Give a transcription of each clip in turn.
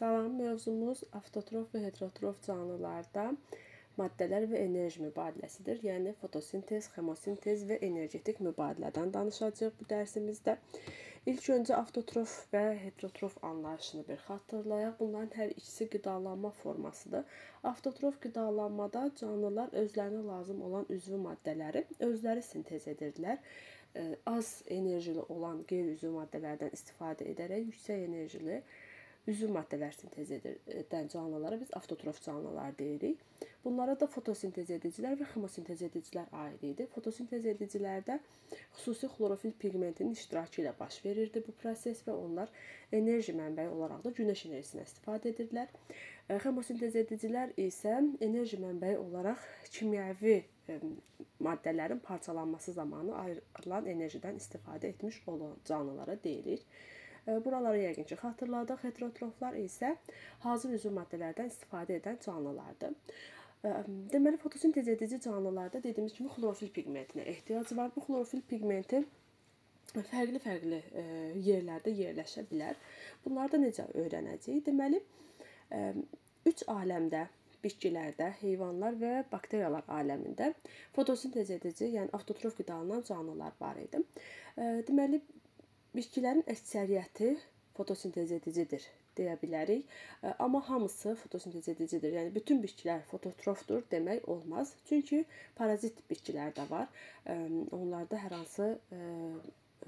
Salam, mövzumuz avtotrof və heterotrof canlılarda maddələr və enerji mübadiləsidir. Yəni fotosintez, xemosintez və energetik mübadilədən danışacağıq bu dərsimizdə. İlk öncə avtotrof və heterotrof anlayışını bir xatırlayaq. Bunların hər ikisi qidalanma formasıdır. Avtotrof qidalanmada canlılar özlərinə lazım olan üzvü maddələri özləri sintez edirlər az enerjili olan qeyri-üzvü maddələrdən istifadə edərək yüksək enerjili üzüm maddələr sintez edən canlılara biz avtotrof canlılar deyirik. Bunlara da fotosintez edicilər və ximosintez edicilər aid idi. Fotosintez edicilərdə xüsusi xlorofil pigmentinin iştirakı ilə baş verirdi bu proses və onlar enerji mənbəyi olaraq da günəş enerjisindən istifadə edirdilər. E, ximosintez edicilər isə enerji mənbəyi olaraq kimyəvi e, maddələrin parçalanması zamanı ayrılan enerjidən istifadə etmiş olan canlılara deyirik. Buraları yəqin ki, xatırladıq. Heterotroflar isə hazır üzv maddələrdən istifadə edən canlılardır. Deməli, fotosintez edici canlılarda dediyimiz kimi xlorofil pigmentinə ehtiyac var. Bu xlorofil pigmenti fərqli-fərqli e, yerlərdə yerləşə bilər. Bunları da necə öyrənəcəyik? Deməli, 3 e, aləmdə bitkilərdə, heyvanlar və bakteriyalar aləmində fotosintez edici, yəni avtotrof qida alınan canlılar var idi. E, deməli, Bitkilərin əksəriyyəti fotosintez edicidir deyə bilərik. Amma hamısı fotosintez edicidir. Yəni bütün bitkilər fototrofdur demək olmaz. Çünki parazit bitkilər də var. Onlarda hər hansı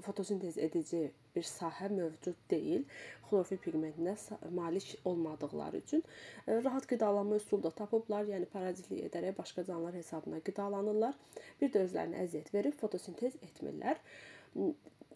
fotosintez edici bir sahə mövcud deyil. Xlorofil pigmentinə malik olmadıqları üçün rahat qidalanma üsulu da tapıblar. Yəni parazitlik edərək başqa canlılar hesabına qidalanırlar. Bir də özlərinə əziyyət verib fotosintez etmirlər.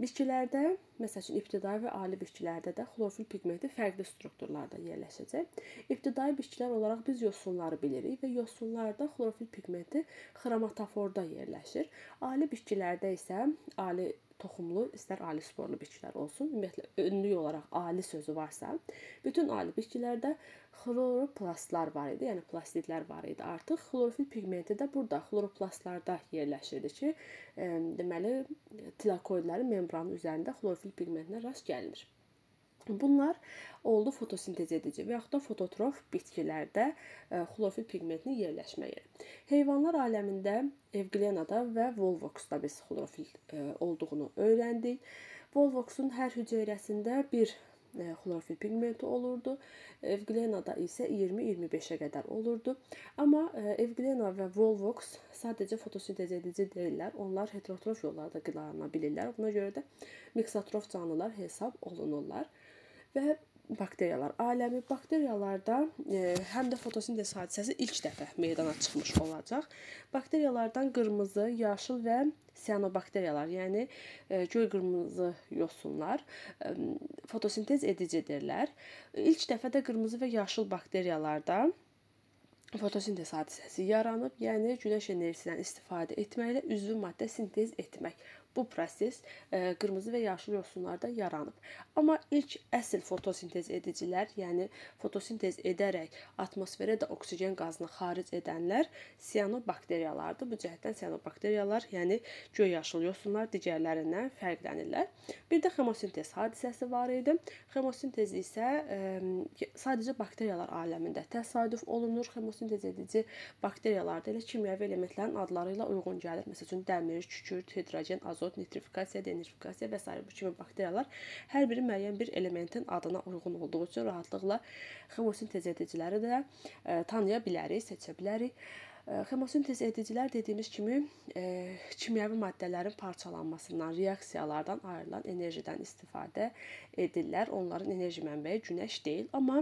Bitkilərdə, məsəl üçün ibtidai və ali bitkilərdə də xlorofil pigmenti fərqli strukturlarda yerləşəcək. İbtidai bitkilər olaraq biz yosunları bilirik və yosunlarda xlorofil pigmenti xromatoforda yerləşir. Ali bitkilərdə isə ali toxumlu, istər ali sporlu bitkilər olsun, ümumiyyətlə önlük olaraq ali sözü varsa, bütün ali bitkilərdə xloroplastlar var idi, yəni plastidlər var idi. Artıq xlorofil pigmenti də burada xloroplastlarda yerləşirdi ki, e, deməli tilakoidlərin membranı üzərində xlorofil pigmentinə rast gəlinir. Bunlar oldu fotosintez edici və yaxud da fototrof bitkilərdə e, xlorofil pigmentinin yerləşmə yeri. Heyvanlar aləmində Evglenada və Volvoxda biz xlorofil e, olduğunu öyrəndik. Volvoxun hər hüceyrəsində bir e, xlorofil pigmenti olurdu. Evglenada isə 20-25-ə qədər olurdu. Amma Evglena və Volvox sadəcə fotosintez edici deyillər. Onlar heterotrof yollarda qidalanabilirlər. Buna görə də miksotrof canlılar hesab olunurlar və bakteriyalar aləmi bakteriyalarda e, həm də fotosintez hadisəsi ilk dəfə meydana çıxmış olacaq. Bakteriyalardan qırmızı, yaşıl və siyanobakteriyalar, yəni e, göy qırmızı yosunlar e, fotosintez edicidirlər. İlk dəfə də qırmızı və yaşıl bakteriyalarda fotosintez hadisəsi yaranıb, yəni günəş enerjisindən istifadə etməklə üzvü maddə sintez etmək. Bu proses e, qırmızı və yaşıl yosunlarda yaranıb. Amma ilk əsl fotosintez edicilər, yəni fotosintez edərək atmosferə də oksigen qazını xaric edənlər siyanobakteriyalardır. Bu cəhətdən siyanobakteriyalar, yəni göy yaşıl yosunlar digərlərindən fərqlənirlər. Bir də xemosintez hadisəsi var idi. Xemosintez isə ə, e, sadəcə bakteriyalar aləmində təsadüf olunur. Xemosintez edici bakteriyalar da elə kimyəvi elementlərin adları ilə uyğun gəlir. Məsələn, dəmir, kükürt, hidrogen, azot azot, nitrifikasiya, denitrifikasiya və s. bu kimi bakteriyalar hər biri müəyyən bir elementin adına uyğun olduğu üçün rahatlıqla xemosintez ediciləri də e, tanıya bilərik, seçə bilərik. Xemosintez edicilər dediyimiz kimi e, kimyəvi maddələrin parçalanmasından, reaksiyalardan ayrılan enerjidən istifadə edirlər. Onların enerji mənbəyi günəş deyil, amma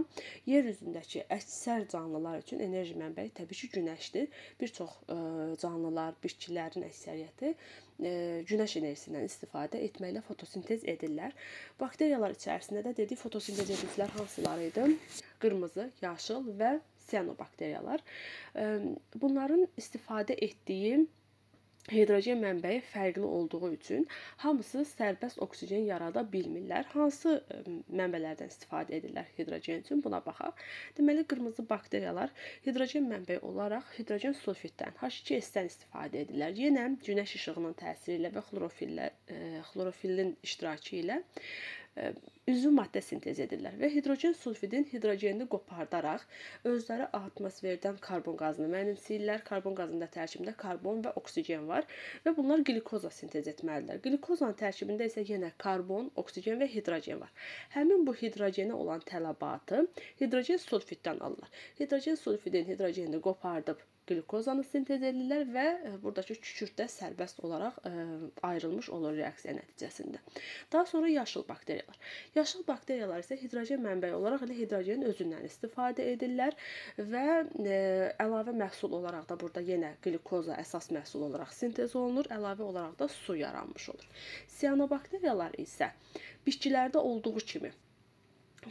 yer üzündəki əksər canlılar üçün enerji mənbəyi təbii ki, günəşdir. Bir çox e, canlılar, bitkilərin əksəriyyəti e, günəş enerjisindən istifadə etməklə fotosintez edirlər. Bakteriyalar içərisində də dedik fotosintez edicilər hansıları idi? Qırmızı, yaşıl və sianobakteriyalar. Bunların istifadə etdiyi hidrogen mənbəyi fərqli olduğu üçün hamısı sərbəst oksigen yarada bilmirlər. Hansı mənbələrdən istifadə edirlər hidrogen üçün? Buna baxaq. Deməli, qırmızı bakteriyalar hidrogen mənbəyi olaraq hidrogen sulfiddən, H2S-dən istifadə edirlər. Yenə günəş işığının təsiri ilə və xlorofillə xlorofillin iştirakı ilə üzv maddə sintez edirlər və hidrogen sulfidin hidrogenini qopardaraq özləri atmosferdən karbon qazını mənimsəyirlər. Karbon qazında tərkibində karbon və oksigen var və bunlar qlikoza sintez etməlidirlər. Qlikozanın tərkibində isə yenə karbon, oksigen və hidrogen var. Həmin bu hidrogenə olan tələbatı hidrogen sulfiddən alırlar. Hidrogen sulfidin hidrogenini qopardıb qlukozanı sintez edirlər və e, burdakı kükürt də sərbəst olaraq e, ayrılmış olur reaksiya nəticəsində. Daha sonra yaşıl bakteriyalar. Yaşıl bakteriyalar isə hidrogen mənbəyi olaraq elə yəni hidrogenin özündən istifadə edirlər və e, əlavə məhsul olaraq da burada yenə qlukoza əsas məhsul olaraq sintez olunur, əlavə olaraq da su yaranmış olur. Siyanobakteriyalar isə bitkilərdə olduğu kimi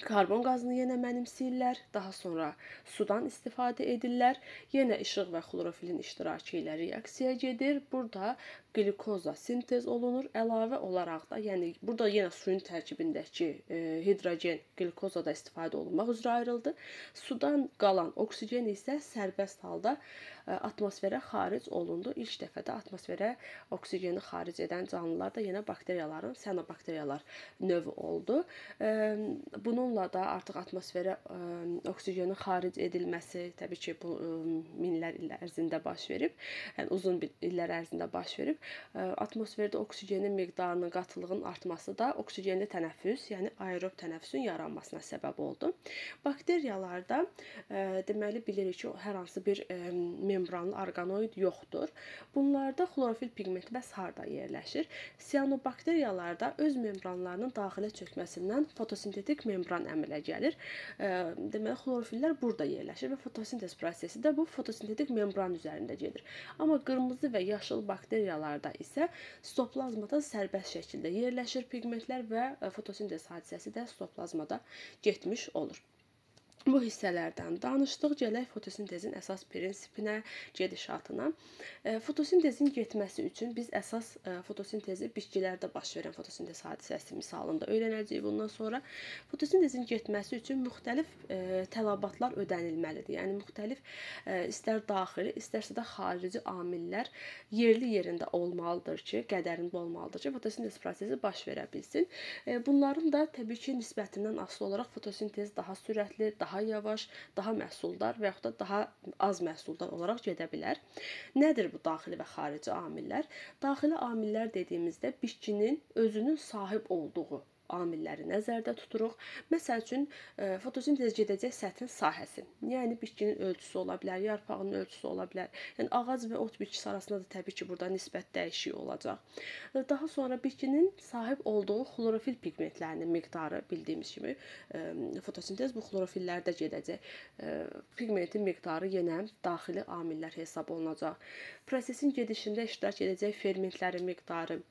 Karbon qazını yenə mənimsəyirlər, daha sonra sudan istifadə edirlər. Yenə işıq və xlorofilin iştirakı ilə reaksiyaya gedir. Burada qlikoza sintez olunur. Əlavə olaraq da, yəni burada yenə suyun tərkibindəki e, hidrogen qlikozada istifadə olunmaq üzrə ayrıldı. Sudan qalan oksigen isə sərbəst halda e, atmosferə xaric olundu. İlk dəfə də atmosferə oksigeni xaric edən canlılar da yenə bakteriyaların sianobakteriyalar növü oldu. Bununla da artıq atmosferə oksigenin xaric edilməsi təbii ki, bu minlər il ərzində baş verib, yəni uzun illər ərzində baş verib. Atmosferdə oksigenin miqdarının, qatılığın artması da oksigenli tənəffüs, yəni aerob tənəffüsün yaranmasına səbəb oldu. Bakteriyalarda deməli bilirik ki, hər hansı bir membranlı orqanoid yoxdur. Bunlarda xlorofil pigmenti bəs harda yerləşir? Sianobakteriyalarda öz membranlarının daxilə çökməsindən fotosintetik membran əmələ gəlir. Deməli, xlorofillər burada yerləşir və fotosintez prosesi də bu fotosintetik membran üzərində gedir. Amma qırmızı və yaşıl bakteriyalarda isə sitoplazmada sərbəst şəkildə yerləşir pigmentlər və fotosintez hadisəsi də sitoplazmada getmiş olur. Bu hissələrdən danışdıq. Gələk fotosintezin əsas prinsipinə, gedişatına. E, fotosintezin getməsi üçün biz əsas e, fotosintezi bitkilərdə baş verən fotosintez hadisəsi misalında öyrənəcəyik bundan sonra. Fotosintezin getməsi üçün müxtəlif e, tələbatlar ödənilməlidir. Yəni müxtəlif istər daxili, istərsə də xarici amillər yerli yerində olmalıdır ki, qədərində olmalıdır ki, fotosintez prosesi baş verə bilsin. Bunların da təbii ki, nisbətindən asılı olaraq fotosintez daha sürətli, daha daha yavaş, daha məhsuldar və yaxud da daha az məhsuldar olaraq gedə bilər. Nədir bu daxili və xarici amillər? Daxili amillər dediyimizdə bitkinin özünün sahib olduğu amilləri nəzərdə tuturuq. Məsəl üçün e, fotosintezə gedəcək sətin sahəsi. Yəni bitkinin ölçüsü ola bilər, yarpağın ölçüsü ola bilər. Yəni ağac və ot bitkisi arasında da təbii ki, burada nisbət dəyişikliyi olacaq. E, daha sonra bitkinin sahib olduğu xlorofil pigmentlərinin miqdarı bildiyimiz kimi e, fotosintez bu xlorofillərdə gedəcək. Pigmentin miqdarı yenə daxili amillər hesab olunacaq. Prosesin gedişində iştirak edəcək fermentlərin miqdarı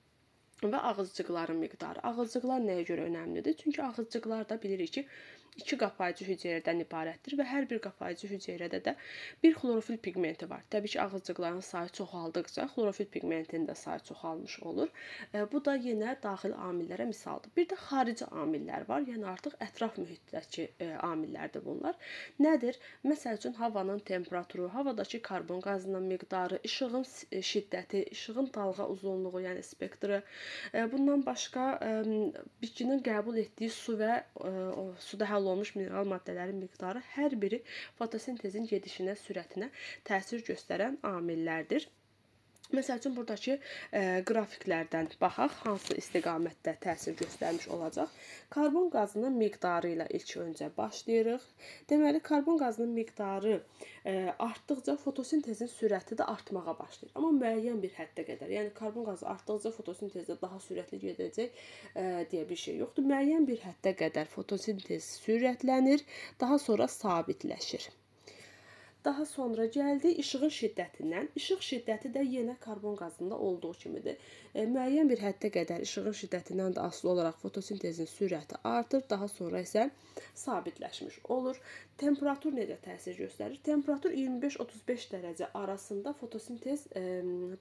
və ağızcıqların miqdarı. Ağızcıqlar nəyə görə önəmlidir? Çünki ağızcıqlarda bilirik ki, 2 qapayıcı hüceyrədən ibarətdir və hər bir qapayıcı hüceyrədə də bir xlorofil pigmenti var. Təbii ki, ağızcıqların sayı çoxaldıqca xlorofil pigmentinin də sayı çoxalmış olur. E, bu da yenə daxil amillərə misaldır. Bir də xarici amillər var. Yəni artıq ətraf mühitdəki e, amillərdir bunlar. Nədir? Məsəl üçün havanın temperaturu, havadakı karbon qazının miqdarı, işığın e, şiddəti, işığın dalğa uzunluğu, yəni spektrı. Bundan başqa bitkinin qəbul etdiyi su və suda həll əldə olunmuş mineral maddələrin miqdarı hər biri fotosintezin gedişinə, sürətinə təsir göstərən amillərdir. Məsəl üçün burdakı ə, e, qrafiklərdən baxaq, hansı istiqamətdə təsir göstərmiş olacaq. Karbon qazının miqdarı ilə ilk öncə başlayırıq. Deməli, karbon qazının miqdarı ə, e, artdıqca fotosintezin sürəti də artmağa başlayır. Amma müəyyən bir həddə qədər. Yəni karbon qazı artdıqca fotosintezdə daha sürətli gedəcək ə, e, deyə bir şey yoxdur. Müəyyən bir həddə qədər fotosintez sürətlənir, daha sonra sabitləşir. Daha sonra gəldi işığın şiddətindən. İşıq şiddəti də yenə karbon qazında olduğu kimidir. E, müəyyən bir həddə qədər işığın şiddətindən də asılı olaraq fotosintezin sürəti artır, daha sonra isə sabitləşmiş olur. Temperatur necə təsir göstərir? Temperatur 25-35 dərəcə arasında fotosintez e,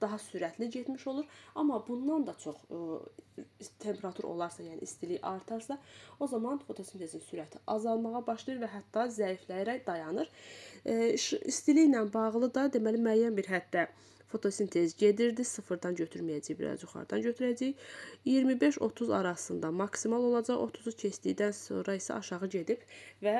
daha sürətli getmiş olur, amma bundan da çox e, temperatur olarsa, yəni istilik artarsa, o zaman fotosintezin sürəti azalmağa başlayır və hətta zəifləyərək dayanır. İstiliklə bağlı da deməli müəyyən bir həddə fotosintez gedirdi. Sıfırdan götürməyəcəyik, biraz yuxarıdan götürəcəyik. 25-30 arasında maksimal olacaq. 30-u keçdikdən sonra isə aşağı gedib və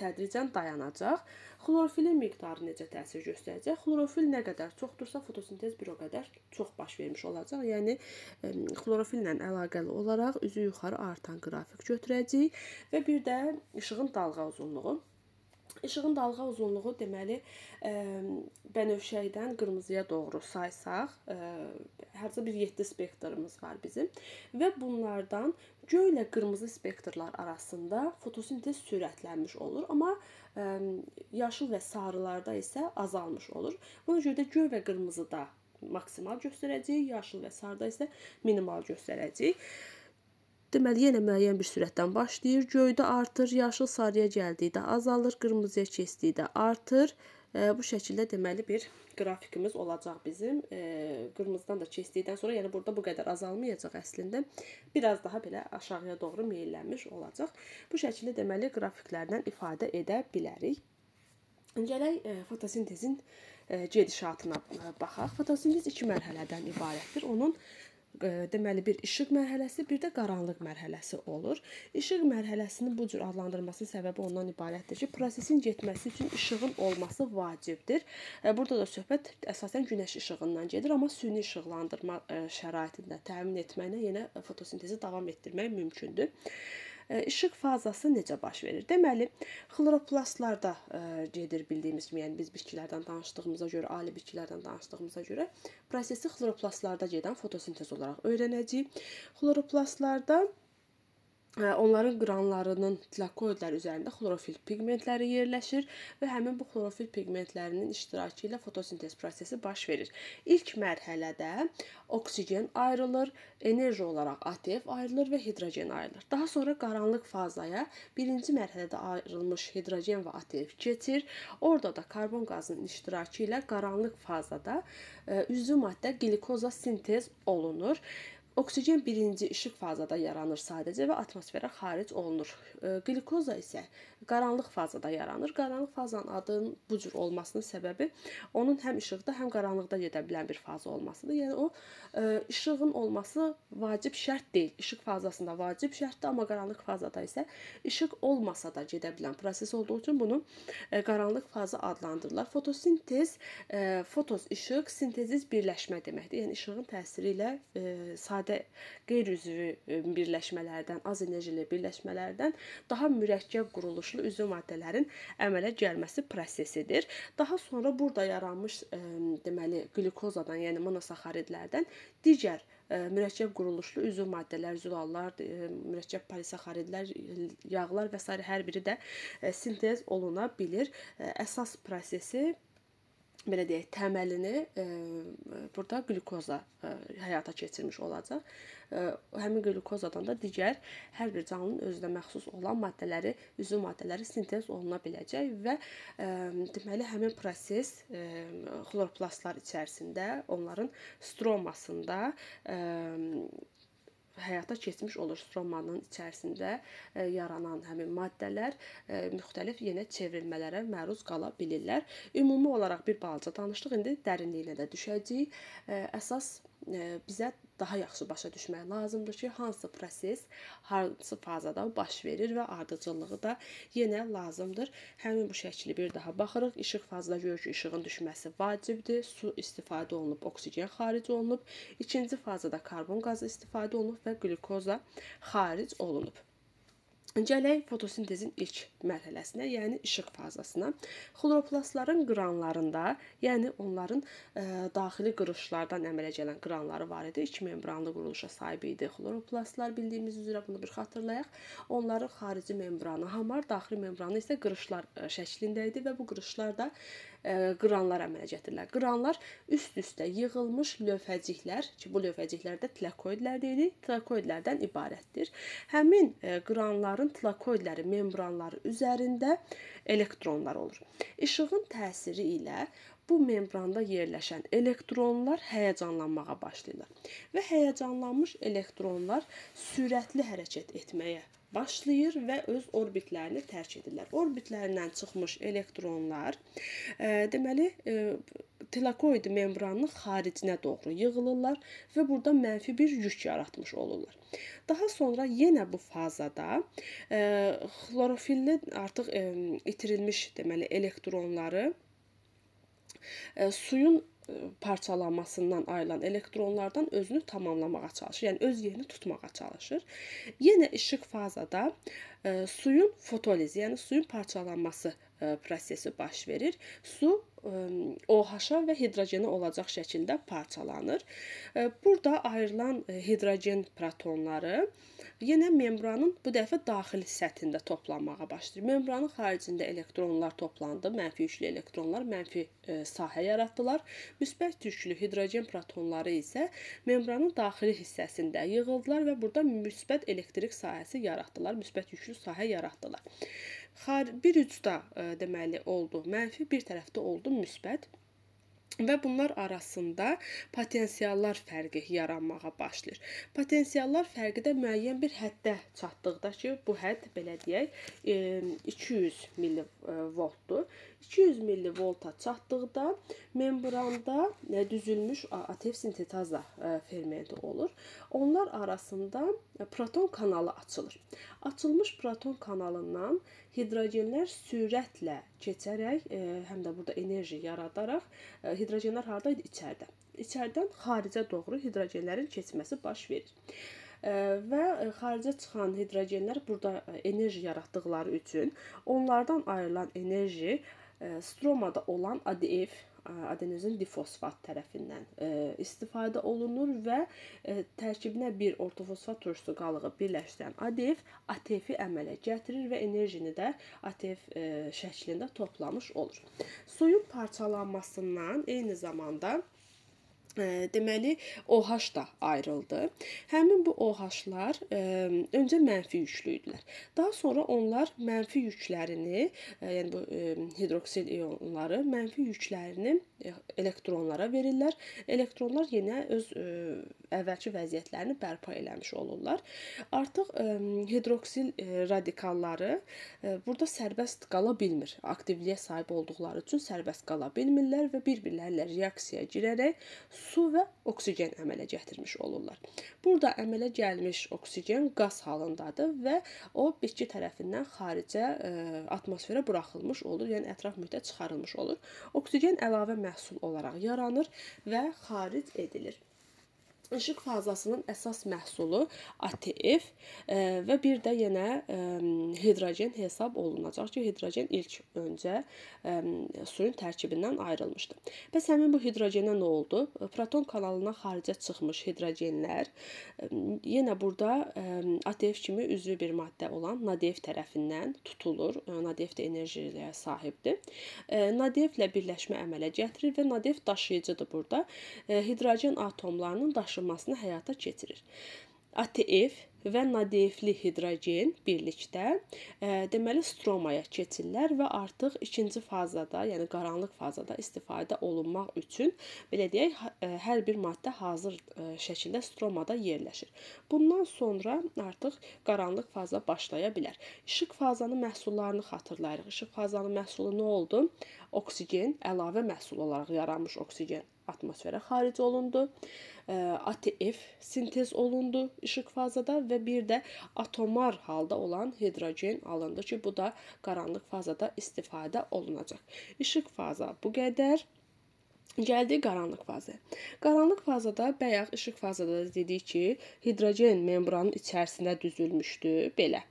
tədricən dayanacaq. Xlorofilin miqdarı necə təsir göstərəcək? Xlorofil nə qədər çoxdursa, fotosintez bir o qədər çox baş vermiş olacaq. Yəni xlorofillə əlaqəli olaraq üzü yuxarı artan qrafik götürəcəyik və bir də işığın dalğa uzunluğu İşığın dalğa uzunluğu deməli ə, e, bənövşəydən qırmızıya doğru saysaq, ə, e, hərcə bir 7 spektrimiz var bizim və bunlardan göy ilə qırmızı spektrlər arasında fotosintez sürətlənmiş olur, amma ə, e, yaşıl və sarılarda isə azalmış olur. Buna görə də göy və qırmızıda maksimal göstərəcəyik, yaşıl və sarıda isə minimal göstərəcəyik. Deməli, yenə müəyyən bir sürətdən başlayır, göydə artır, yaşıl sarıya gəldikdə azalır, qırmızıya keçdikdə artır. E, bu şəkildə deməli bir qrafikimiz olacaq bizim. E, qırmızıdan da keçdikdən sonra, yəni burada bu qədər azalmayacaq əslində. Biraz daha belə aşağıya doğru meyllənmiş olacaq. Bu şəkildə deməli qrafiklərdən ifadə edə bilərik. Gələk e, fotosintezin e, gedişatına e, baxaq. Fotosintez iki mərhələdən ibarətdir. Onun e, deməli bir işıq mərhələsi, bir də qaranlıq mərhələsi olur. İşıq mərhələsini bu cür adlandırmasının səbəbi ondan ibarətdir ki, prosesin getməsi üçün işığın olması vacibdir. Burada da söhbət əsasən günəş işığından gedir, amma süni işıqlandırma şəraitində təmin etməklə yenə fotosintezi davam etdirmək mümkündür işıq fazası necə baş verir? Deməli, xloroplastlarda e, gedir bildiyimiz kimi, yəni biz bitkilərdən danışdığımıza görə, ali bitkilərdən danışdığımıza görə prosesi xloroplastlarda gedən fotosintez olaraq öyrənəcəyik. Xloroplastlarda Onların qıranlarının tlakoidlər üzərində xlorofil pigmentləri yerləşir və həmin bu xlorofil pigmentlərinin iştirakı ilə fotosintez prosesi baş verir. İlk mərhələdə oksigen ayrılır, enerji olaraq ATF ayrılır və hidrogen ayrılır. Daha sonra qaranlıq fazaya birinci mərhələdə ayrılmış hidrogen və ATF keçir. Orada da karbon qazının iştirakı ilə qaranlıq fazada e, üzvü maddə glikoza sintez olunur. Oksigen birinci işıq fazada yaranır sadəcə və atmosferə xaric olunur. Qlikoza e, isə qaranlıq fazada yaranır. Qaranlıq fazanın adının bu cür olmasının səbəbi onun həm işıqda, həm qaranlıqda gedə bilən bir faza olmasıdır. Yəni o e, işığın olması vacib şərt deyil. İşıq fazasında vacib şərtdir, amma qaranlıq fazada isə işıq olmasa da gedə bilən proses olduğu üçün bunu e, qaranlıq faza adlandırırlar. Fotosintez, fotos işıq, sintezis birləşmə deməkdir. Yəni işığın təsiri ilə sadə sadə qeyri-üzvü e, birləşmələrdən, az enerjili birləşmələrdən daha mürəkkəb quruluşlu üzvü maddələrin əmələ gəlməsi prosesidir. Daha sonra burada yaranmış ə, e, deməli qlikozadan, yəni monosaxaridlərdən digər e, mürəkkəb quruluşlu üzv maddələr, zülallar, mürəkkəb polisaxaridlər, yağlar və s. hər biri də sintez oluna bilir. Əsas prosesi belə deyək, təməlini e, burada qlükoza e, həyata keçirmiş olacaq. E, həmin qlükozadan da digər hər bir canlının özünə məxsus olan maddələri, üzv maddələri sintez oluna biləcək və deməli həmin proses xloroplastlar içərisində, onların stromasında həyata keçmiş olur stromanın içərisində e, yaranan həmin maddələr e, müxtəlif yenə çevrilmələrə məruz qala bilirlər. Ümumi olaraq bir balaca danışdıq, indi dərinliyinə də düşəcəyik. E, əsas bizə daha yaxşı başa düşmək lazımdır ki, hansı proses hansı fazada baş verir və ardıcıllığı da yenə lazımdır. Həmin bu şəkli bir daha baxırıq. İşıq fazada görürük ki, işığın düşməsi vacibdir. Su istifadə olunub, oksigen xaric olunub. İkinci fazada karbon qazı istifadə olunub və qlükoza xaric olunub. Gələk fotosintezin ilk mərhələsinə, yəni işıq fazasına. Xloroplastların qranlarında, yəni onların ə, e, daxili qırışlardan əmələ gələn qranları var idi. İki membranlı quruluşa sahib idi. Xloroplastlar bildiyimiz üzrə bunu bir xatırlayaq. Onların xarici membranı hamar, daxili membranı isə qırışlar e, şəklində idi və bu qırışlar da qıranlar əmələ gətirirlər. Qıranlar üst-üstə yığılmış lövhəciklər, ki bu lövhəciklər də tlakoidlər deyilir, tlakoidlərdən ibarətdir. Həmin e, qıranların tlakoidləri membranları üzərində elektronlar olur. İşığın təsiri ilə bu membranda yerləşən elektronlar həyəcanlanmağa başlayırlar və həyəcanlanmış elektronlar sürətli hərəkət etməyə başlayır və öz orbitlərini tərk edirlər. Orbitlərindən çıxmış elektronlar e, deməli e, tilakoid membranının xaricinə doğru yığılırlar və burada mənfi bir yük yaratmış olurlar. Daha sonra yenə bu fazada e, xlorofilin artıq e, itirilmiş deməli elektronları e, suyun parçalanmasından ayrılan elektronlardan özünü tamamlamağa çalışır. Yəni öz yerini tutmağa çalışır. Yenə işıq fazada e, suyun fotolizi, yəni suyun parçalanması e, prosesi baş verir. Su e, OH-a və hidrogenə olacaq şəkildə parçalanır. E, burada ayrılan e, hidrogen protonları yenə membranın bu dəfə daxili səthində toplanmağa başlayır. Membranın xaricində elektronlar toplandı. Mənfi yüklü elektronlar mənfi e, sahə yaratdılar. Müsbət yüklü hidrogen protonları isə membranın daxili hissəsində yığıldılar və burada müsbət elektrik sahəsi yaratdılar. Müsbət yüklü güclü sahə yaratdılar. Bir ucda e, deməli oldu mənfi, bir tərəfdə oldu müsbət və bunlar arasında potensiallar fərqi yaranmağa başlayır. Potensiallar fərqi də müəyyən bir həddə çatdıqda ki, bu hədd belə deyək e, 200 millivoltdur. E, 200 millivolta çatdıqda membranda e, düzülmüş ATF sintetaza e, fermenti olur. Onlar arasında e, proton kanalı açılır. Açılmış proton kanalından hidrogenlər sürətlə keçərək, həm də burada enerji yaradaraq hidrogenlər harda idi? İçəridə. İçəridən xaricə doğru hidrogenlərin keçməsi baş verir və xaricə çıxan hidrogenlər burada enerji yaratdıqları üçün onlardan ayrılan enerji Stromada olan ADF e, adenozin difosfat tərəfindən e, istifadə olunur və e, tərkibinə bir ortofosfat turşusu qalığı birləşdirən ADF ATF-i əmələ gətirir və enerjini də ATF e, şəklində toplamış olur. Suyun parçalanmasından eyni zamanda deməli OH da ayrıldı. Həmin bu OH-lar öncə mənfi yüklü idilər. Daha sonra onlar mənfi yüklərini, yəni bu hidroksil ionları mənfi yüklərini elektronlara verirlər. Elektronlar yenə öz əvvəlki vəziyyətlərini bərpa eləmiş olurlar. Artıq hidroksil radikalları burada sərbəst qala bilmir. Aktivliyə sahib olduqları üçün sərbəst qala bilmirlər və bir-birləri ilə reaksiyaya girərək su və oksigen əmələ gətirmiş olurlar. Burada əmələ gəlmiş oksigen qaz halındadır və o bitki tərəfindən xaricə e, atmosferə buraxılmış olur, yəni ətraf mühitə çıxarılmış olur. Oksigen əlavə məhsul olaraq yaranır və xaric edilir. İşıq fazasının əsas məhsulu ATF e, və bir də yenə e, hidrogen hesab olunacaq ki, hidrogen ilk öncə e, suyun tərkibindən ayrılmışdı. Bəs həmin bu hidrogenə nə oldu? Proton kanalından xaricə çıxmış hidrogenlər yenə burada ATF kimi üzvü bir maddə olan NADF tərəfindən tutulur. NADF də enerjiyə sahibdir. NADF-lə birləşmə əmələ gətirir və NADF daşıyıcıdır burada. Hidrogen atomlarının daşı daşınmasını həyata keçirir. ATF və nadefli hidrogen birlikdə e, deməli stromaya keçirlər və artıq ikinci fazada, yəni qaranlıq fazada istifadə olunmaq üçün belə deyək, e, hər bir maddə hazır e, şəkildə stromada yerləşir. Bundan sonra artıq qaranlıq faza başlaya bilər. İşıq fazanın məhsullarını xatırlayırıq. İşıq fazanın məhsulu nə oldu? Oksigen əlavə məhsul olaraq yaranmış oksigen atmosferə xaric olundu. ATF sintez olundu işıq fazada və bir də atomar halda olan hidrogen alındı ki, bu da qaranlıq fazada istifadə olunacaq. İşıq faza bu qədər. Gəldi qaranlıq fazaya. Qaranlıq fazada bayaq işıq fazada dedik ki, hidrogen membranın içərisinə düzülmüşdü, belə.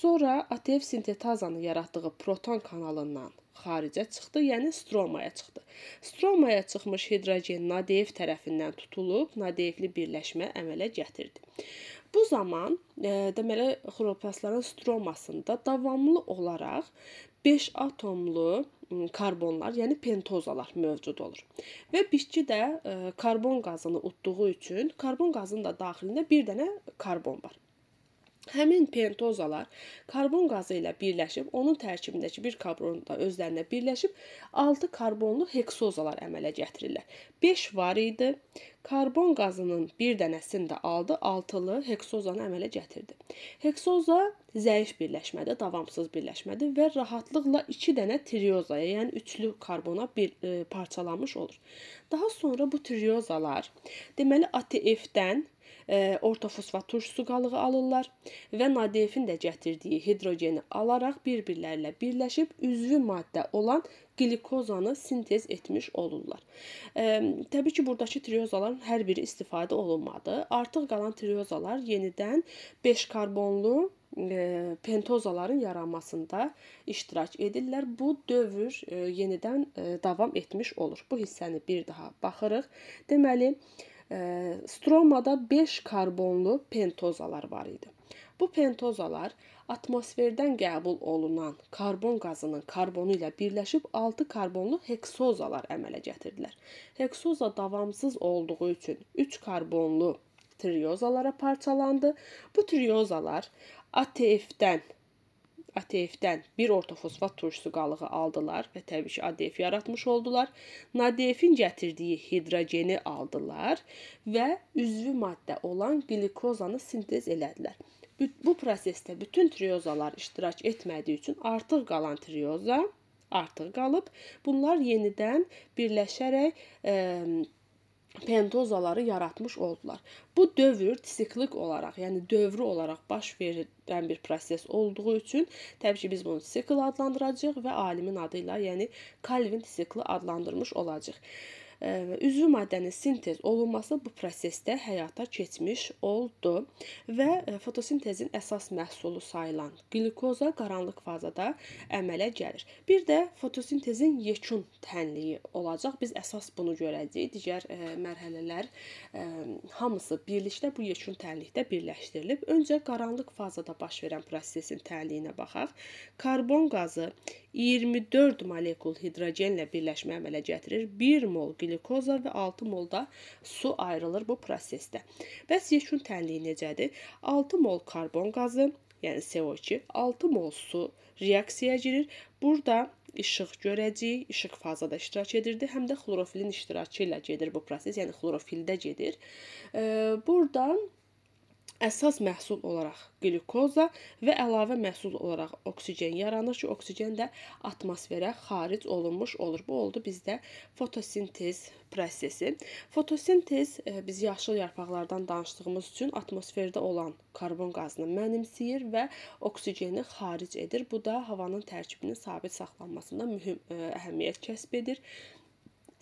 Sonra ATF sintetazanı yaratdığı proton kanalından xaricə çıxdı, yəni stromaya çıxdı. Stromaya çıxmış hidrogen Nadeyev tərəfindən tutulub Nadeyevli birləşmə əmələ gətirdi. Bu zaman e, deməli xloroplastların stromasında davamlı olaraq 5 atomlu karbonlar, yəni pentozalar mövcud olur. Və bitki də e, karbon qazını utduğu üçün karbon qazının da daxilində bir dənə karbon var. Həmin pentozalar karbon qazı ilə birləşib onun tərkibindəki bir karbon da özlərinə birləşib 6 karbonlu heksozalar əmələ gətirirlər. 5 var idi. Karbon qazının bir dənəsini də aldı, 6-lı heksozanı əmələ gətirdi. Heksoza zəif birləşmədir, davamsız birləşmədir və rahatlıqla 2 dənə triozaya, yəni üçlü karbona bir e, parçalanmış olur. Daha sonra bu triozalar deməli ATF-dən E, ortofosfat turşusu qalığı alırlar və NADF-in də gətirdiyi hidrogeni alaraq bir-birlərlə birləşib üzvü maddə olan qlikozanı sintez etmiş olurlar. E, təbii ki, burdakı triozaların hər biri istifadə olunmadı. Artıq qalan triozalar yenidən 5 karbonlu e, pentozaların yaranmasında iştirak edirlər. Bu dövr e, yenidən e, davam etmiş olur. Bu hissəni bir daha baxırıq. Deməli, e, stromada 5 karbonlu pentozalar var idi. Bu pentozalar atmosferdən qəbul olunan karbon qazının karbonu ilə birləşib 6 karbonlu heksozalar əmələ gətirdilər. Heksoza davamsız olduğu üçün 3 karbonlu triozalara parçalandı. Bu triozalar ATF-dən ATF-dən bir ortofosfat turşusu qalığı aldılar və təbii ki, ADF yaratmış oldular. NADF-in gətirdiyi hidrogeni aldılar və üzvü maddə olan qlikozanı sintez elədilər. Bu prosesdə bütün triozalar iştirak etmədiyi üçün artıq qalan trioza artıq qalıb. Bunlar yenidən birləşərək e, pentozaları yaratmış oldular. Bu dövr siklik olaraq, yəni dövrü olaraq baş verən bir proses olduğu üçün təbii ki, biz bunu sikl adlandıracağıq və alimin adı ilə, yəni Calvin sikli adlandırmış olacağıq üzvü maddənin sintez olunması bu prosesdə həyata keçmiş oldu və e, fotosintezin əsas məhsulu sayılan qlikoza qaranlıq fazada əmələ gəlir. Bir də fotosintezin yekun tənliyi olacaq. Biz əsas bunu görəcəyik. Digər e, mərhələlər e, hamısı birlikdə bu yekun tənlikdə birləşdirilib. Öncə qaranlıq fazada baş verən prosesin tənliyinə baxaq. Karbon qazı 24 molekul hidrogenlə birləşmə əmələ gətirir. 1 mol qlikoza və 6 mol da su ayrılır bu prosesdə. Bəs yekun tənliyi necədir? 6 mol karbon qazı, yəni CO2, 6 mol su reaksiyaya girir. Burada işıq görəcəyik, işıq fazada iştirak edirdi, həm də xlorofilin iştirakı ilə gedir bu proses, yəni xlorofildə gedir. Burdan Əsas məhsul olaraq qlükoza və əlavə məhsul olaraq oksigen yaranır ki, oksigen də atmosferə xaric olunmuş olur. Bu oldu bizdə fotosintez prosesi. Fotosintez e, biz yaşıl yarpaqlardan danışdığımız üçün atmosferdə olan karbon qazını mənimsəyir və oksigeni xaric edir. Bu da havanın tərkibinin sabit saxlanmasında mühüm e, əhəmiyyət kəsb edir.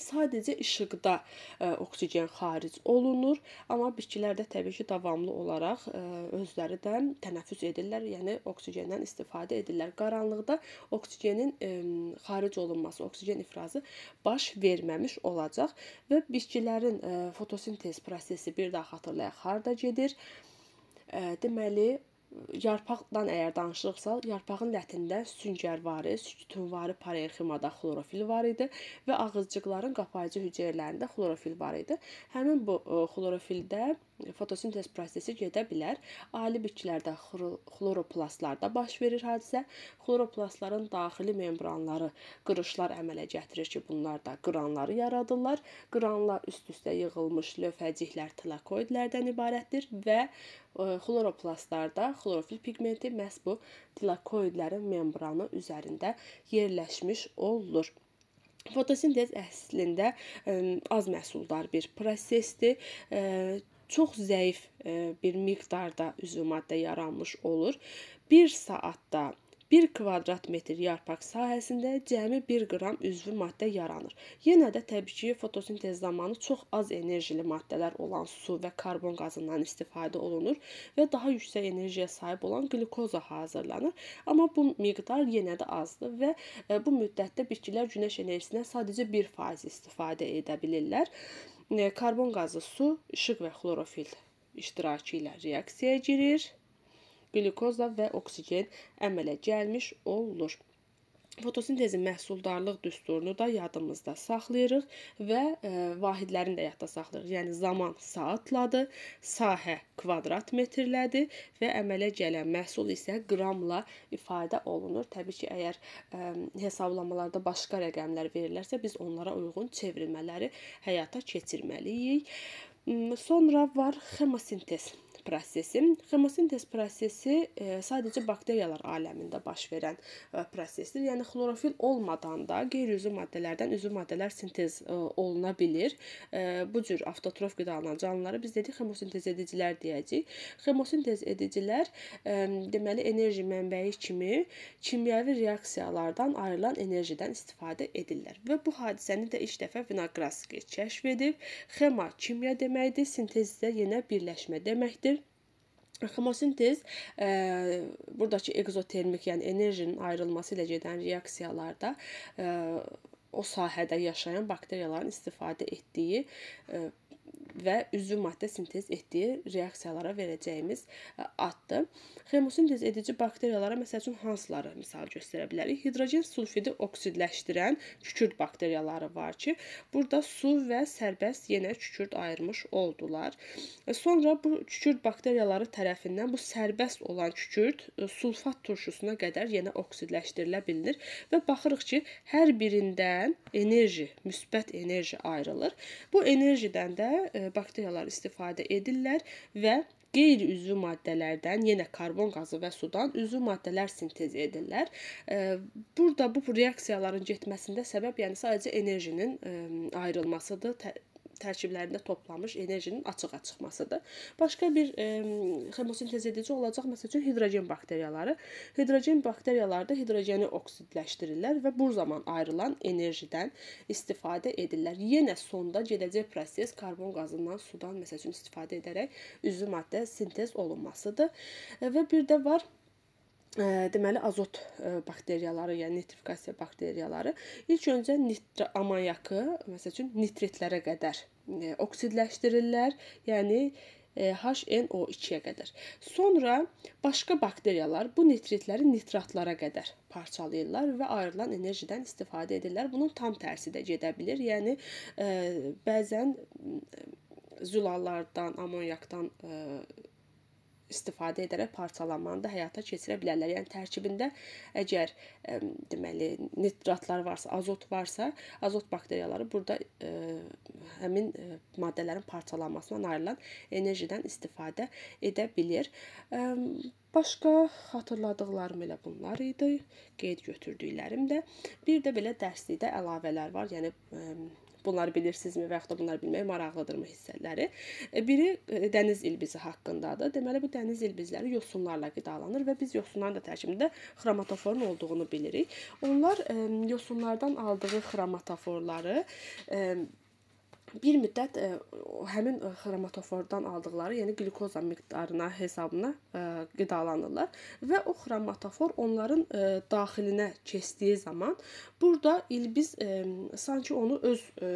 Sadəcə işıqda ə, e, oksigen xaric olunur, amma bitkilər də təbii ki, davamlı olaraq ə, e, özləri də tənəffüs edirlər, yəni oksigenden istifadə edirlər. Qaranlıqda oksigenin ə, e, xaric olunması, oksigen ifrazı baş verməmiş olacaq və bitkilərin ə, fotosintez prosesi bir daha xatırlayaq, harda gedir? Ə, deməli, yarpaqdan əgər danışırıqsa, yarpağın lətində süngərvari, sükutunvari pareximada xlorofil var idi və ağızcıqların qapayıcı hüceyrələrində xlorofil var idi. Həmin bu e, xlorofildə fotosintez prosesi gedə bilər. Ali bitkilərdə xloroplastlarda baş verir hadisə. Xloroplastların daxili membranları qırışlar əmələ gətirir ki, bunlar da qıranları yaradırlar. Qıranlar üst-üstə yığılmış lövhəciklər tilakoidlərdən ibarətdir və e, xloroplastlarda xlorofil pigmenti məhz bu tilakoidlərin membranı üzərində yerləşmiş olur. Fotosintez əslində ə, e, az məhsuldar bir prosesdir. Ə, e, çox zəif e, bir miqdarda üzvi maddə yaranmış olur. 1 saatda 1 kvadrat metr yarpaq sahəsində cəmi 1 qram üzvi maddə yaranır. Yenə də təbii ki, fotosintez zamanı çox az enerjili maddələr olan su və karbon qazından istifadə olunur və daha yüksək enerjiyə sahib olan qlikoza hazırlanır. Amma bu miqdar yenə də azdır və e, bu müddətdə bitkilər günəş enerjisinə sadəcə 1% istifadə edə bilirlər karbon qazı su, işıq və xlorofil iştirakı ilə reaksiyaya girir. Qlikozla və oksigen əmələ gəlmiş olur fotosintezin məhsuldarlıq düsturunu da yadımızda saxlayırıq və ə, e, vahidlərini də yadda saxlayırıq. Yəni zaman saatladı, sahə kvadrat metrlədi və əmələ gələn məhsul isə qramla ifadə olunur. Təbii ki, əgər ə, e, hesablamalarda başqa rəqəmlər verilərsə, biz onlara uyğun çevrilmələri həyata keçirməliyik. Sonra var xemosintez prosesi. Xemosintez prosesi sadəcə bakteriyalar aləmində baş verən e, prosesdir. Yəni xlorofil olmadan da qeyri-üzv maddələrdən üzv maddələr sintez e, oluna bilir. E, bu cür avtotrof qidalanan canlılara biz dedik xemosintez edicilər deyəcəyik. Xemosintez edicilər deməli enerji mənbəyi kimi kimyəvi reaksiyalardan ayrılan enerjidən istifadə edirlər və bu hadisəni də ilk dəfə Vinogradski kəşf edib. Xema kimya deməkdir, sintez isə yenə birləşmə deməkdir. Xomosintez e, buradakı ekzotermik, yəni enerjinin ayrılması ilə gedən reaksiyalarda e, o sahədə yaşayan bakteriyaların istifadə etdiyi e, və üzvü maddə sintez etdiyi reaksiyalara verəcəyimiz e, addır. Xemosintez edici bakteriyalara məsəl üçün hansıları misal göstərə bilərik? Hidrogen sulfidi oksidləşdirən kükürt bakteriyaları var ki, burada su və sərbəst yenə kükürt ayırmış oldular. E, sonra bu kükürt bakteriyaları tərəfindən bu sərbəst olan kükürt e, sulfat turşusuna qədər yenə oksidləşdirilə bilinir və baxırıq ki, hər birindən enerji, müsbət enerji ayrılır. Bu enerjidən də E, bakteriyalar istifadə edirlər və qeyri-üzvü maddələrdən, yenə karbon qazı və sudan üzvü maddələr sintez edirlər. E, burada bu reaksiyaların getməsində səbəb yəni sadəcə enerjinin e, ayrılmasıdır, tərkiblərində toplanmış enerjinin açığa çıxmasıdır. Başqa bir e, xemosintez edici olacaq məsəl üçün hidrogen bakteriyaları. Hidrogen bakteriyaları da hidrogeni oksidləşdirirlər və bu zaman ayrılan enerjidən istifadə edirlər. Yenə sonda gedəcək proses karbon qazından, sudan məsəl üçün istifadə edərək üzvü maddə sintez olunmasıdır. E, və bir də var deməli azot bakteriyaları, yəni nitrifikasiya bakteriyaları ilk öncə nitr amonyakı, məsəl üçün nitritlərə qədər e, oksidləşdirirlər, yəni e, HNO2-yə qədər. Sonra başqa bakteriyalar bu nitritləri nitratlara qədər parçalayırlar və ayrılan enerjidən istifadə edirlər. Bunun tam tərsi də gedə bilər. Yəni e, bəzən zülallardan, amonyakdan istifadə edərək parçalanmanı da həyata keçirə bilərlər. Yəni tərkibində əgər ə, e, deməli nitratlar varsa, azot varsa, azot bakteriyaları burada ə, e, həmin ə, e, maddələrin parçalanmasından ayrılan enerjidən istifadə edə bilir. Ə, başqa xatırladıqlarım elə bunlar idi. Qeyd götürdüklərim də. Bir də belə dərslikdə əlavələr var. Yəni ə, Bunları bilirsinizmi və yaxud da bunları bilmək maraqlıdırmı hissələri? E, biri e, dəniz ilbizi haqqındadır. Deməli bu dəniz ilbizləri yosunlarla qidalanır və biz yosunların da tərkibində xromatoforun olduğunu bilirik. Onlar yosunlardan aldığı xromatoforları bir müddət ə, e, həmin xromatofordan aldıqları, yəni qlikoza miqdarına hesabına ə, e, qidalanırlar və o xromatofor onların ə, e, daxilinə keçdiyi zaman burada ilbiz ə, sanki onu öz ə,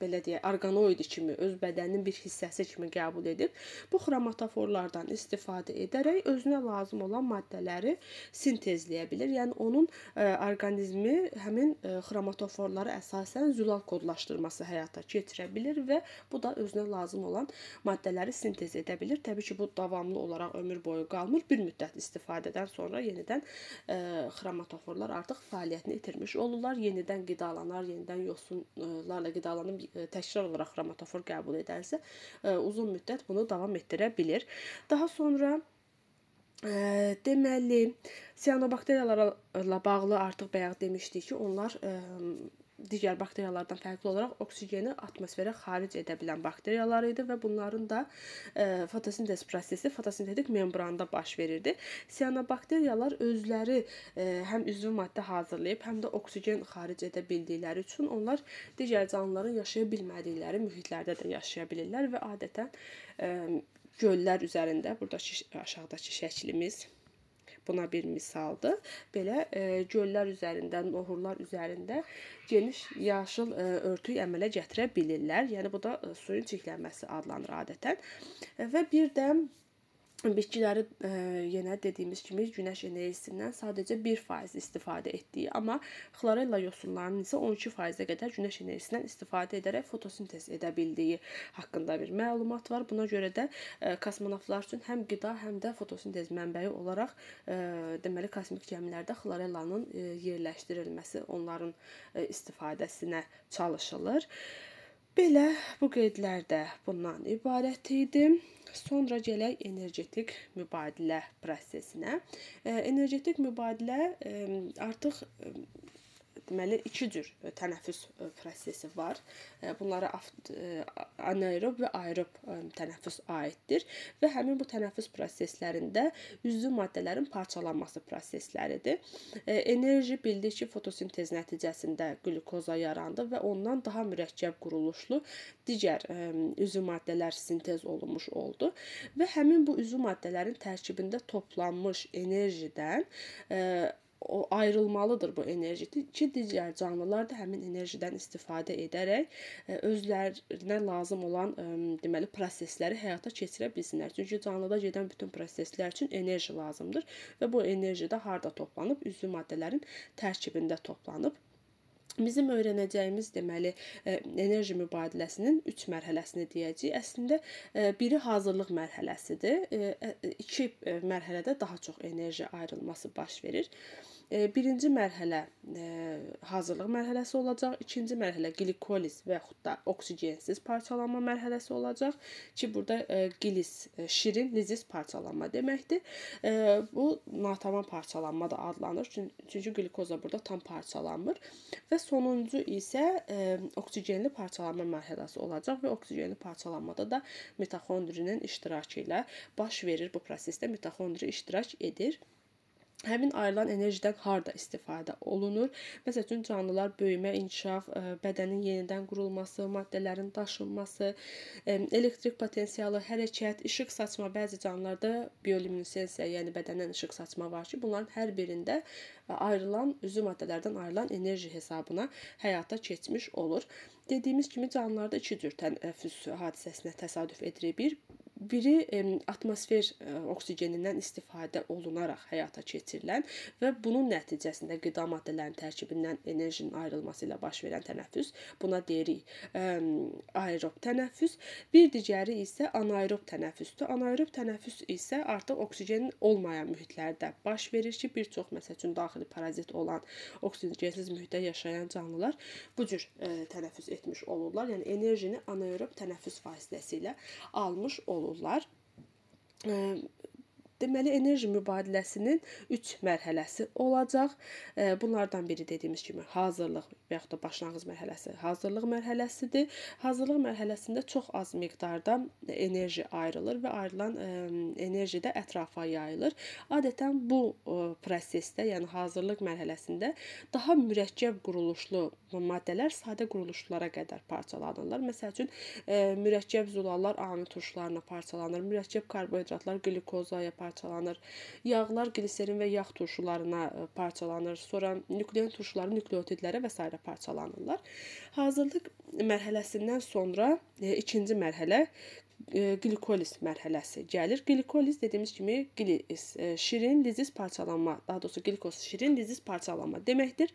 belə deyək, orqanoidi kimi öz bədəninin bir hissəsi kimi qəbul edib bu xromatoforlardan istifadə edərək özünə lazım olan maddələri sintezləyə bilir. Yəni onun ə, e, orqanizmi həmin ə, e, xromatoforları əsasən zülal kodlaşdırması həyata keçirə bilir və bu da özünə lazım olan maddələri sintez edə bilir. Təbii ki, bu davamlı olaraq ömür boyu qalmır. Bir müddət istifadədən sonra yenidən ə, e, xromatoforlar artıq fəaliyyətini itirmiş olurlar. Yenidən qidalanır, yenidən yosunlarla qidalanan E, təkrar olaraq xromotofor qəbul edərsə, e, uzun müddət bunu davam etdirə bilər. Daha sonra Ə, e, deməli, siyanobakteriyalarla bağlı artıq bayaq demişdik ki, onlar ə, digər bakteriyalardan fərqli olaraq oksigeni atmosferə xaric edə bilən bakteriyalar idi və bunların da e, fotosintez prosesi fotosintetik membranda baş verirdi. Siyanobakteriyalar özləri e, həm üzvü maddə hazırlayıb, həm də oksigen xaric edə bildikləri üçün onlar digər canlıların yaşaya bilmədikləri mühitlərdə də yaşaya bilirlər və adətən e, göllər üzərində burdakı aşağıdakı şəklimiz Buna bir misaldır. Belə e, göllər üzərində, nohurlar üzərində geniş yaşıl e, örtük əmələ gətirə bilirlər. Yəni bu da e, suyun çirklənməsi adlanır adətən. Və bir də bitkiləri e, yenə dediyimiz kimi günəş enerjisindən sadəcə 1% istifadə etdiyi, amma xlorella yosunlarının isə 12%-ə qədər günəş enerjisindən istifadə edərək fotosintez edə bildiyi haqqında bir məlumat var. Buna görə də e, kosmonavtlar üçün həm qida, həm də fotosintez mənbəyi olaraq e, deməli kosmik gəmilərdə xlorellanın yerləşdirilməsi, onların istifadəsinə çalışılır. Belə bu qeydlər də bundan ibarət idi. Sonra gələk energetik mübadilə prosesinə. E, energetik mübadilə e, artıq e, deməli iki cür e, tənəffüs e, prosesi var. E, Bunlara anaerob və aerob tənəffüs aiddir və həmin bu tənəffüs proseslərində üzvü maddələrin parçalanması prosesləridir. Enerji bildik ki, fotosintez nəticəsində qlükoza yarandı və ondan daha mürəkkəb quruluşlu digər üzvü maddələr sintez olunmuş oldu və həmin bu üzvü maddələrin tərkibində toplanmış enerjidən o ayrılmalıdır bu enerji ki digər canlılar da həmin enerjidən istifadə edərək e, özlərinə lazım olan e, deməli prosesləri həyata keçirə bilsinlər. Çünki canlıda gedən bütün proseslər üçün enerji lazımdır və bu enerji də harda toplanıb? Üzvü maddələrin tərkibində toplanıb. Bizim öyrənəcəyimiz deməli e, enerji mübadiləsinin 3 mərhələsini deyəcəyik. Əslində e, biri hazırlıq mərhələsidir. 2 e, mərhələdə daha çox enerji ayrılması baş verir. Birinci mərhələ e, hazırlıq mərhələsi olacaq, ikinci mərhələ glikoliz və yaxud da oksigensiz parçalanma mərhələsi olacaq ki, burada e, gliz e, şirin lizis parçalanma deməkdir. Bu natamam parçalanma da adlanır. Çünki glikoza burada tam parçalanmır və sonuncu isə oksigenli parçalanma mərhələsi olacaq və oksigenli parçalanmada da mitoxondrinin iştirakı ilə baş verir bu prosesdə mitoxondri iştirak edir. Həmin ayrılan enerjidən harda istifadə olunur? Məsəl üçün canlılar böyümə, inkişaf, e, bədənin yenidən qurulması, maddələrin daşınması, e, elektrik potensialı, hərəkət, işıq saçma bəzi canlılarda bioluminesensiya, yəni bədəndən işıq saçma var ki, bunların hər birində və ayrılan üzü maddələrdən ayrılan enerji hesabına həyata keçmiş olur. Dediyimiz kimi canlılarda iki cür tənəffüs e, hadisəsinə təsadüf edir. Bir biri atmosfer e, oksigenindən istifadə olunaraq həyata keçirilən və bunun nəticəsində qida maddələrinin tərkibindən enerjinin ayrılması ilə baş verən tənəffüs, buna deyirik aerob tənəffüs. Bir digəri isə anaerob tənəffüsdür. Anaerob tənəffüs isə artıq oksigenin olmayan mühitlərdə baş verir ki, bir çox məsəl üçün daxili daxili parazit olan oksigensiz mühitdə yaşayan canlılar bu cür ə, e, tənəffüs etmiş olurlar. Yəni enerjini anaerob tənəffüs vasitəsilə almış olurlar. Ə, e, Deməli enerji mübadiləsinin 3 mərhələsi olacaq. Bunlardan biri dediyimiz kimi hazırlıq və yaxud da başlanğıc mərhələsi hazırlıq mərhələsidir. Hazırlıq mərhələsində çox az miqdarda enerji ayrılır və ayrılan e, enerji də ətrafa yayılır. Adətən bu e, prosesdə, yəni hazırlıq mərhələsində daha mürəkkəb quruluşlu maddələr sadə quruluşlara qədər parçalanırlar. Məsəl üçün e, mürəkkəb zulallar ani turşlarına parçalanır, mürəkkəb karbohidratlar glikozaya parçalanır parçalanır. Yağlar gliserin və yağ turşularına e, parçalanır. Sonra nüklein turşuları nükleotidlərə və s. parçalanırlar. Hazırlıq mərhələsindən sonra e, ikinci mərhələ e, glikoliz mərhələsi gəlir. Glikoliz dediyimiz kimi glis, e, şirin liziz parçalanma, daha doğrusu glikoz şirin liziz parçalanma deməkdir.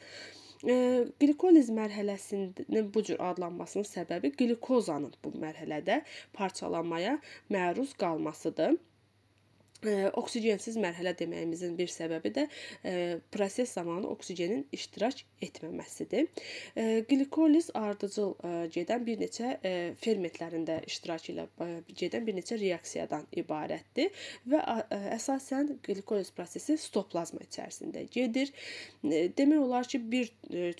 Glikoliz mərhələsinin bu cür adlanmasının səbəbi glikozanın bu mərhələdə parçalanmaya məruz qalmasıdır oksigensiz mərhələ deməyimizin bir səbəbi də proses zamanı oksigenin iştirak etməməsidir. Glikoliz ardıcıl gedən bir neçə fermentlərində iştirak ilə gedən bir neçə reaksiyadan ibarətdir və əsasən glikoliz prosesi sitoplazma içərisində gedir. Demək olar ki, bir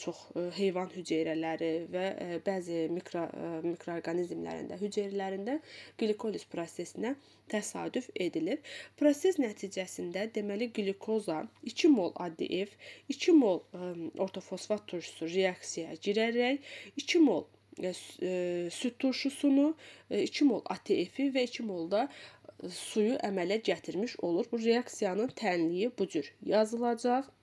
çox heyvan hüceyrələri və bəzi mikro mikroorqanizmlərində hüceyrələrində glikoliz prosesinə təsadüf edilir. Proses nəticəsində deməli qlikoza 2 mol ADF, 2 mol ortofosfat turşusu reaksiyaya girərək 2 mol süd turşusunu, 2 mol ATF-i və 2 mol da suyu əmələ gətirmiş olur. Bu reaksiyanın tənliyi bu cür yazılacaq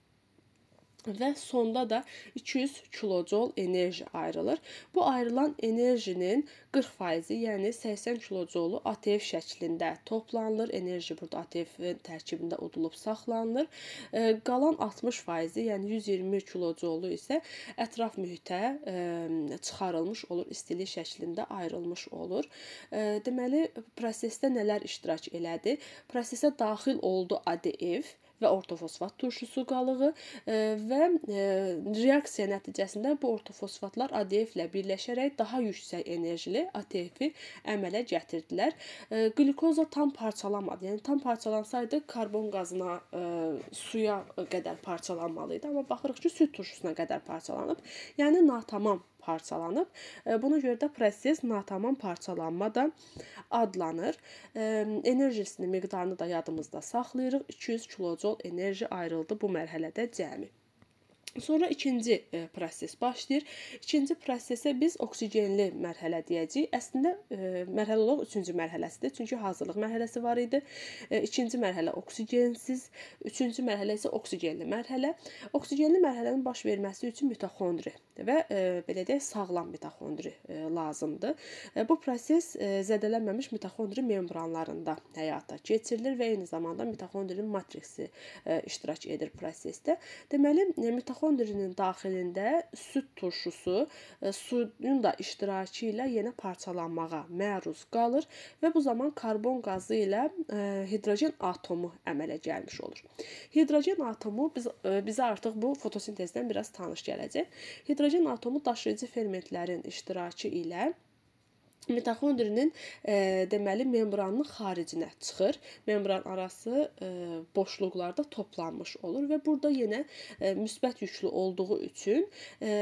və sonda da 200 kilojol enerji ayrılır. Bu ayrılan enerjinin 40%-i, yəni 80 kilojolu ATF şəklində toplanılır. Enerji burada ATF-in tərkibində udulub saxlanılır. E, qalan 60%-i, yəni 120 kilojolu isə ətraf mühitə e, çıxarılmış olur, istilik şəklində ayrılmış olur. E, deməli, prosesdə nələr iştirak elədi? Prosesə daxil oldu ATF E, və ortofosfat turşusu qalığı və reaksiya nəticəsində bu ortofosfatlar ATF-lə birləşərək daha yüksək enerjili ATF-i əmələ gətirdilər. E, qlikoza tam parçalanmadı. Yəni tam parçalansaydı karbon qazına, e, suya qədər parçalanmalı idi, amma baxırıq ki, süd turşusuna qədər parçalanıb. Yəni natamam parçalanıb. E, buna görə də proses natamam parçalanma da adlanır. E, Enerjisinin miqdarını da yadımızda saxlayırıq. 200 kilojol enerji ayrıldı bu mərhələdə cəmi. Sonra ikinci e, proses başlayır. İkinci prosesə biz oksigenli mərhələ deyəcəyik. Əslində e, mərhələ olaraq üçüncü mərhələsidir. Çünki hazırlıq mərhələsi var idi. E, ikinci mərhələ oksigensiz, üçüncü mərhələ isə oksigenli mərhələ. Oksigenli mərhələnin baş verməsi üçün mitoxondri və e, belə deyək sağlam mitoxondri e, lazımdır. E, bu proses zədələnməmiş mitoxondri membranlarında həyata keçirilir və eyni zamanda mitoxondrinin matriksi iştirak edir prosesdə. Deməli mitoxondri Mitokondrinin daxilində süd turşusu e, suyun da iştirakı ilə yenə parçalanmağa məruz qalır və bu zaman karbon qazı ilə e, hidrogen atomu əmələ gəlmiş olur. Hidrogen atomu biz e, bizə artıq bu fotosintezdən biraz tanış gələcək. Hidrogen atomu daşıyıcı fermentlərin iştirakı ilə Mitoxondrinin e, deməli membranın xaricinə çıxır. Membran arası e, boşluqlarda toplanmış olur və burada yenə e, müsbət yüklü olduğu üçün e,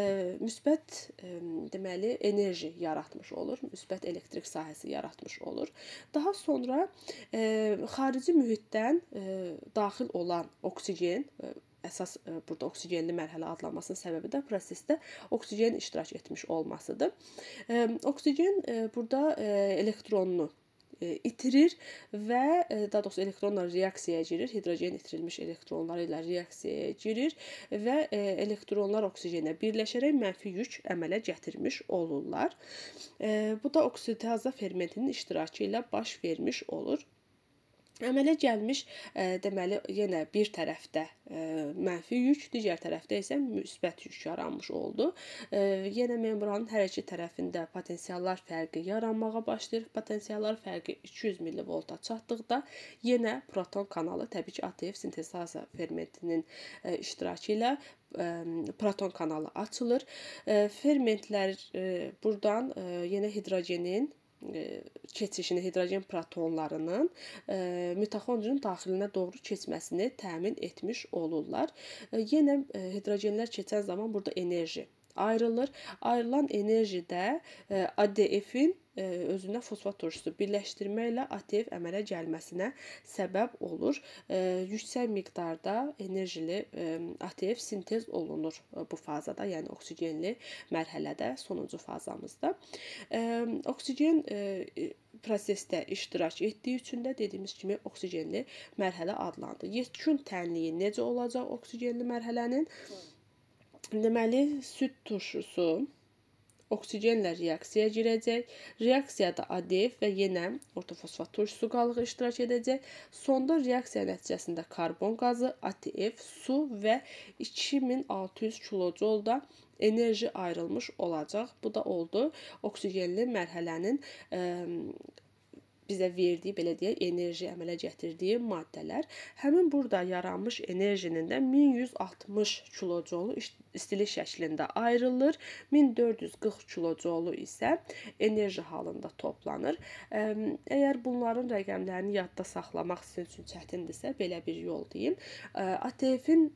müsbət e, deməli enerji yaratmış olur, müsbət elektrik sahəsi yaratmış olur. Daha sonra e, xarici mühitdən e, daxil olan oksigen e, əsas e, burada oksigenli mərhələ adlanmasının səbəbi də prosesdə oksigen iştirak etmiş olmasıdır. E, oksigen e, burada elektronunu itirir və daha doğrusu elektronlar reaksiyaya girir. Hidrogen itirilmiş elektronları ilə reaksiyaya girir və elektronlar oksigenə birləşərək mənfi yük əmələ gətirmiş olurlar. Bu da oksidasiya fermentinin iştirakı ilə baş vermiş olur. Əmələ gəlmiş deməli yenə bir tərəfdə mənfi yük, digər tərəfdə isə müsbət yük yaranmış oldu. Yenə membranın hər iki tərəfində potensiallar fərqi yaranmağa başlayır. Potensiallar fərqi 200 millivolta çatdıqda yenə proton kanalı təbii ki, ATF sintezasa fermentinin iştirakı ilə proton kanalı açılır. Fermentlər burdan yenə hidrogenin E, keçişini hidrogen protonlarının e, mitoxondrinin daxilinə doğru keçməsini təmin etmiş olurlar. E, yenə hidrogenlər keçən zaman burada enerji ayrılır. Ayrılan enerji də ADF-in E, özündə fosfat turşusu birləşdirməklə ATF əmələ gəlməsinə səbəb olur. E, yüksək miqdarda enerjili e, ATF sintez olunur bu fazada, yəni oksigenli mərhələdə, sonuncu fazamızda. Oksigen prosesdə iştirak etdiyi üçün də dediyimiz kimi oksigenli mərhələ adlandı. Yekun tənliyi necə olacaq oksigenli mərhələnin? Deməli, süd turşusu oksigenlə reaksiyaya girəcək. Reaksiyada ADF və yenə ortofosfat turşusu qalığı iştirak edəcək. Sonda reaksiya nəticəsində karbon qazı, ATF, su və 2600 kilojoulda enerji ayrılmış olacaq. Bu da oldu oksigenli mərhələnin ə, bizə verdiyi belə deyək enerji əmələ gətirdiyi maddələr həmin burada yaranmış enerjinin də 1160 kilojolu istili şəklində ayrılır. 1440 kilojolu isə enerji halında toplanır. Əgər bunların rəqəmlərini yadda saxlamaq sizin üçün çətindirsə, belə bir yol deyim. ATF-in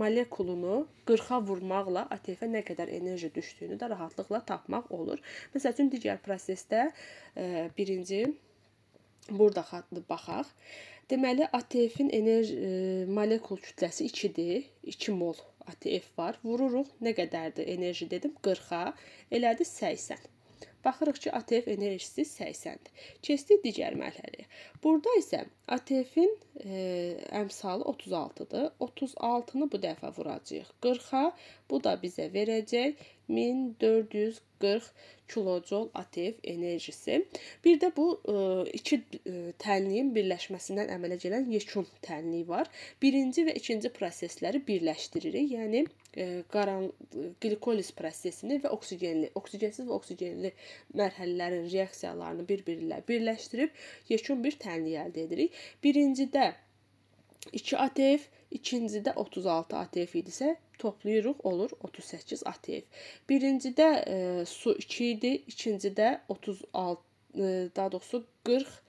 molekulunu 40-a vurmaqla ATF-ə nə qədər enerji düşdüyünü də rahatlıqla tapmaq olur. Məsəl üçün digər prosesdə birinci Burada baxaq. Deməli, ATF-in enerji e, molekul kütləsi 2-dir. 2 mol ATF var. Vururuq nə qədərdir? Enerji dedim 40-a. Elədir 80. Baxırıq ki, ATF enerjisi 80-dir. Kesti digər mərhələyə. Burada isə ATF-in e, əmsalı 36-dır. 36-nı bu dəfə vuracağıq 40-a. Bu da bizə verəcək 1440 kilojol ATF enerjisi. Bir də bu e, iki e, tənliyin birləşməsindən əmələ gələn yekun tənliyi var. Birinci və ikinci prosesləri birləşdiririk. Yəni qaran qlikoliz e, prosesini və oksigenli, oksigensiz və oksigenli mərhələlərin reaksiyalarını bir-birinə birləşdirib yekun bir tənlik əldə edirik. Birincidə 2 ATF, ikincidə 36 ATF idisə, toplayırıq olur 38 ATF. Birincidə e, su 2 idi, ikincidə 36 e, daha doğrusu 40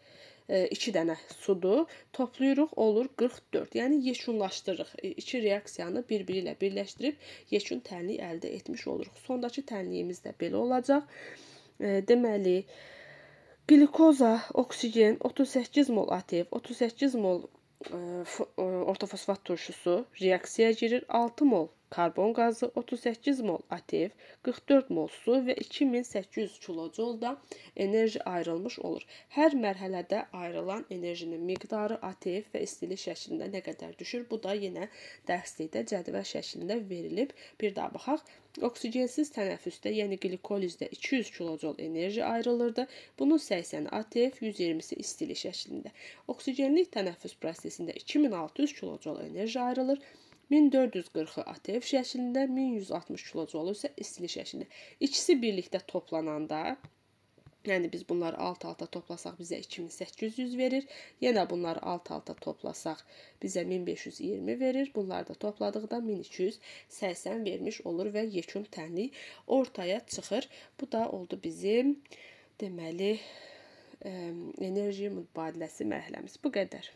2 e, dənə sudur. Toplayırıq, olur 44. Yəni yekunlaşdırırıq. E, iki reaksiyanı bir-biri ilə birləşdirib yekun tənlik əldə etmiş oluruq. Sondakı tənliyimiz də belə olacaq. E, deməli, qlikoza, oksigen 38 mol ATF, 38 mol ortofosfat turşusu reaksiyaya girir. 6 mol karbon qazı, 38 mol ativ, 44 mol su və 2800 kilojul da enerji ayrılmış olur. Hər mərhələdə ayrılan enerjinin miqdarı ativ və istili şəklində nə qədər düşür? Bu da yenə dərslikdə cədvəl şəklində verilib. Bir daha baxaq. Oksigensiz tənəffüsdə, yəni glikolizdə 200 kilojol enerji ayrılırdı. Bunun 80-i ATF, 120-si istili şəklində. Oksigenli tənəffüs prosesində 2600 kilojol enerji ayrılır. 1440-ı ATF şəklində, 1160 kilojolu isə istili şəklində. İkisi birlikdə toplananda Yəni biz bunları alt-alta toplasaq bizə 2800 verir. Yenə bunları alt-alta toplasaq bizə 1520 verir. Bunları da topladıqda 1280 vermiş olur və yekun tənlik ortaya çıxır. Bu da oldu bizim deməli enerji mübadiləsi mərhələmiz. Bu qədər.